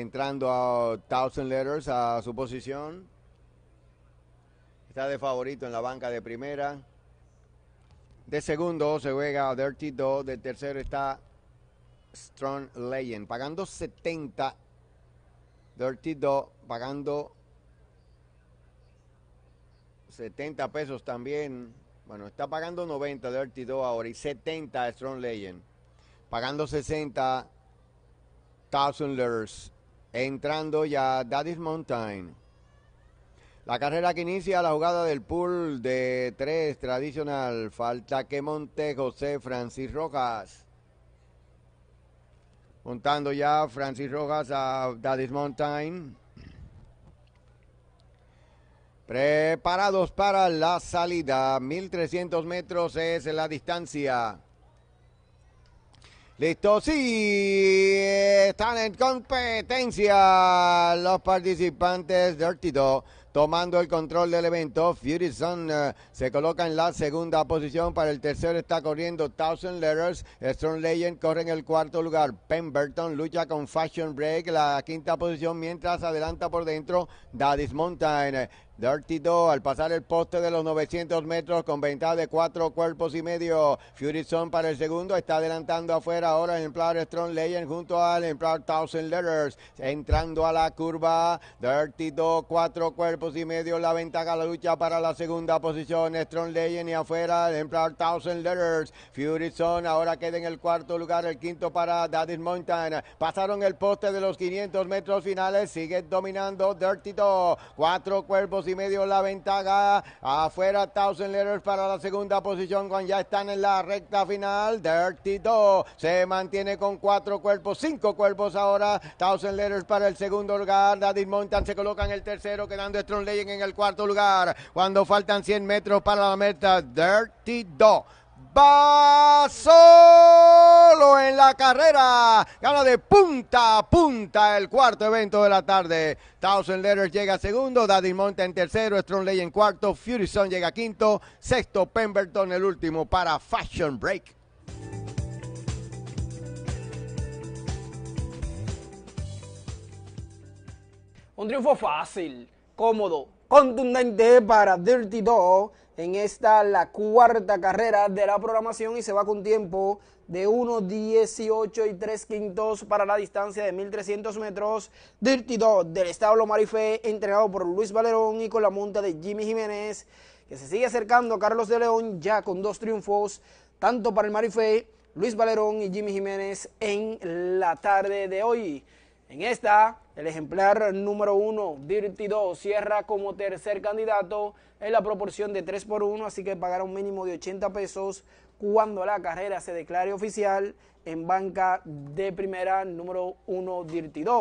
entrando a Thousand Letters a su posición. Está de favorito en la banca de primera. De segundo se juega Dirty Dog. De tercero está Strong Legend. Pagando 70. Dirty Dog pagando 70 pesos también. Bueno, está pagando 90 Dirty Dog ahora y 70 Strong Legend. Pagando 60 Thousand Letters entrando ya Daddy's Mountain. La carrera que inicia la jugada del pool de tres tradicional. Falta que monte José Francis Rojas. Juntando ya Francis Rojas a Daddy's Mountain. Preparados para la salida. 1300 metros es la distancia. Listo, sí, están en competencia los participantes de Ortito tomando el control del evento. Fury Sun eh, se coloca en la segunda posición. Para el tercero está corriendo Thousand Letters. Strong Legend corre en el cuarto lugar. Pemberton lucha con Fashion Break, la quinta posición, mientras adelanta por dentro Daddy's Mountain. Dirty Doe al pasar el poste de los 900 metros con ventaja de cuatro cuerpos y medio. Fury para el segundo está adelantando afuera ahora el Emplar Strong Legend junto al Emplar Thousand Letters. Entrando a la curva, Dirty Doe, cuatro cuerpos y medio la ventaja, la lucha para la segunda posición. Strong Legend y afuera, el ejemplar Thousand Letters. Fury Zone ahora queda en el cuarto lugar, el quinto para Daddy's Mountain. Pasaron el poste de los 500 metros finales, sigue dominando Dirty Dog. Cuatro cuerpos y medio la ventaja, afuera Thousand Letters para la segunda posición. Cuando ya están en la recta final, Dirty Dog se mantiene con cuatro cuerpos, cinco cuerpos ahora. Thousand Letters para el segundo lugar, Daddy's Mountain se coloca en el tercero, quedando Leyen en el cuarto lugar. Cuando faltan 100 metros para la meta, Dirty Dog va solo en la carrera. Gana de punta a punta el cuarto evento de la tarde. Thousand Letters llega segundo, Daddy monte en tercero, Strong Leyen en cuarto, Furison llega quinto, sexto Pemberton el último para Fashion Break. Un triunfo fácil cómodo, contundente para Dirty Dog en esta la cuarta carrera de la programación y se va con tiempo de 1.18 y 3 quintos para la distancia de 1.300 metros. Dirty Dog del establo Marife entrenado por Luis Valerón y con la monta de Jimmy Jiménez, que se sigue acercando a Carlos de León ya con dos triunfos, tanto para el Marife, Luis Valerón y Jimmy Jiménez en la tarde de hoy. En esta, el ejemplar número 1, Dirty 2, cierra como tercer candidato en la proporción de 3 por 1, así que pagará un mínimo de 80 pesos cuando la carrera se declare oficial en banca de primera número 1, Dirty 2.